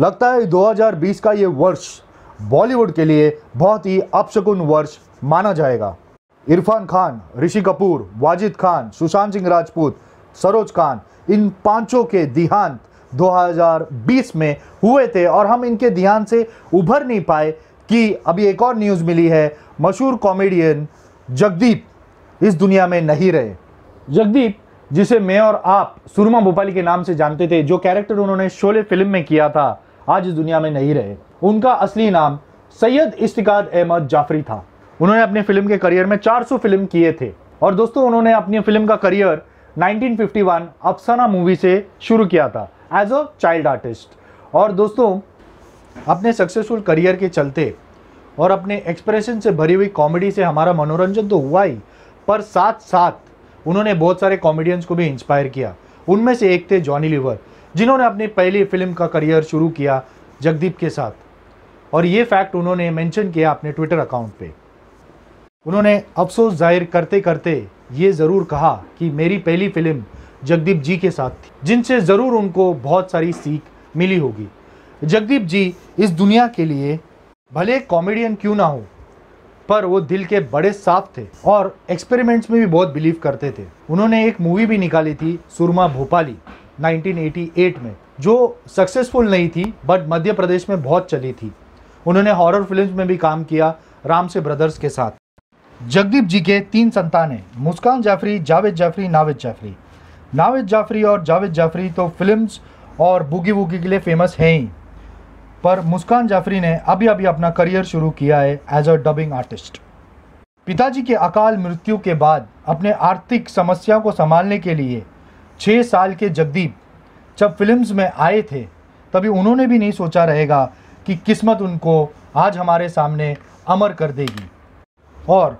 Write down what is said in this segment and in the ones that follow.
लगता है 2020 का ये वर्ष बॉलीवुड के लिए बहुत ही अपशकुन वर्ष माना जाएगा इरफान खान ऋषि कपूर वाजिद खान सुशांत सिंह राजपूत सरोज खान इन पांचों के देहांत 2020 में हुए थे और हम इनके देहांत से उभर नहीं पाए कि अभी एक और न्यूज़ मिली है मशहूर कॉमेडियन जगदीप इस दुनिया में नहीं रहे जगदीप जिसे मैं और आप सुरमा भोपाली के नाम से जानते थे जो कैरेक्टर उन्होंने शोले फिल्म में किया था आज इस दुनिया में नहीं रहे उनका असली नाम सैयद इस्तिकाद अहमद जाफरी था उन्होंने अपने फिल्म के करियर में 400 फिल्म किए थे और दोस्तों उन्होंने अपनी फिल्म का करियर 1951 अफसाना मूवी से शुरू किया था एज अ चाइल्ड आर्टिस्ट और दोस्तों अपने सक्सेसफुल करियर के चलते और अपने एक्सप्रेशन से भरी हुई कॉमेडी से हमारा मनोरंजन तो हुआ ही पर साथ साथ उन्होंने बहुत सारे कॉमेडियंस को भी इंस्पायर किया उनमें से एक थे जॉनी लिवर जिन्होंने अपनी पहली फिल्म का करियर शुरू किया जगदीप के साथ और ये फैक्ट उन्होंने मेंशन किया अपने ट्विटर अकाउंट पे उन्होंने अफसोस जाहिर करते करते ये ज़रूर कहा कि मेरी पहली फिल्म जगदीप जी के साथ थी जिनसे ज़रूर उनको बहुत सारी सीख मिली होगी जगदीप जी इस दुनिया के लिए भले कॉमेडियन क्यों ना हो पर वो दिल के बड़े साफ थे और एक्सपेरिमेंट्स में भी बहुत बिलीव करते थे उन्होंने एक मूवी भी निकाली थी सुरमा भोपाली 1988 में जो सक्सेसफुल नहीं थी बट मध्य प्रदेश में बहुत चली थी उन्होंने हॉरर फिल्म्स में भी काम किया राम से ब्रदर्स के साथ जगदीप जी के तीन संतान हैं मुस्कान जाफरी जावेद जाफरी नावेद जाफरी नावेद जाफरी और जावेद जाफरी तो फिल्म्स और बूगी वूगी के लिए फेमस हैं ही पर मुस्कान जाफरी ने अभी अभी अपना करियर शुरू किया है एज अ डबिंग आर्टिस्ट पिताजी के अकाल मृत्यु के बाद अपने आर्थिक समस्याओं को संभालने के लिए छः साल के जगदीप जब फिल्म्स में आए थे तभी उन्होंने भी नहीं सोचा रहेगा कि किस्मत उनको आज हमारे सामने अमर कर देगी और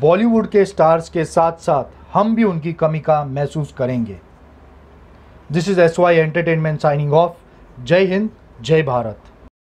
बॉलीवुड के स्टार्स के साथ साथ हम भी उनकी कमी का महसूस करेंगे this is S Y entertainment signing off जय हिंद जय भारत